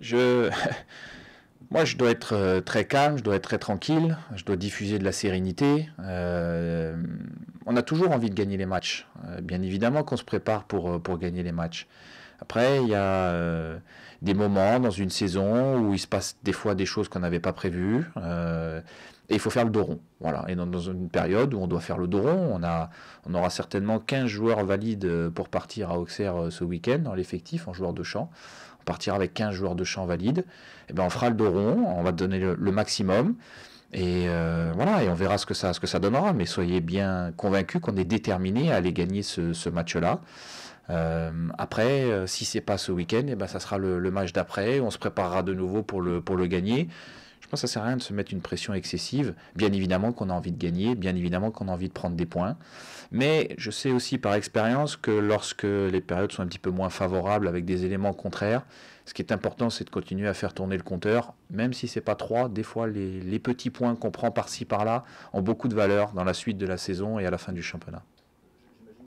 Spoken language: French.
je, moi, je dois être euh, très calme, je dois être très tranquille, je dois diffuser de la sérénité. Euh, on a toujours envie de gagner les matchs. Euh, bien évidemment qu'on se prépare pour, euh, pour gagner les matchs. Après, il y a euh, des moments dans une saison où il se passe des fois des choses qu'on n'avait pas prévues. et il faut faire le dos rond. Voilà. Et dans, une période où on doit faire le dos rond, on, a, on aura certainement 15 joueurs valides pour partir à Auxerre ce week-end dans l'effectif en joueurs de champ. On partira avec 15 joueurs de champ valides. Et eh ben on fera le dos rond, on va donner le maximum. Et euh, voilà, et on verra ce que ça, ce que ça donnera. Mais soyez bien convaincus qu'on est déterminé à aller gagner ce, ce match-là. Euh, après, euh, si c'est pas ce week-end, eh ben, ça sera le, le match d'après. On se préparera de nouveau pour le, pour le gagner. Moi ça sert à rien de se mettre une pression excessive. Bien évidemment qu'on a envie de gagner, bien évidemment qu'on a envie de prendre des points. Mais je sais aussi par expérience que lorsque les périodes sont un petit peu moins favorables avec des éléments contraires, ce qui est important, c'est de continuer à faire tourner le compteur, même si c'est pas trois. Des fois, les petits points qu'on prend par-ci par-là ont beaucoup de valeur dans la suite de la saison et à la fin du championnat.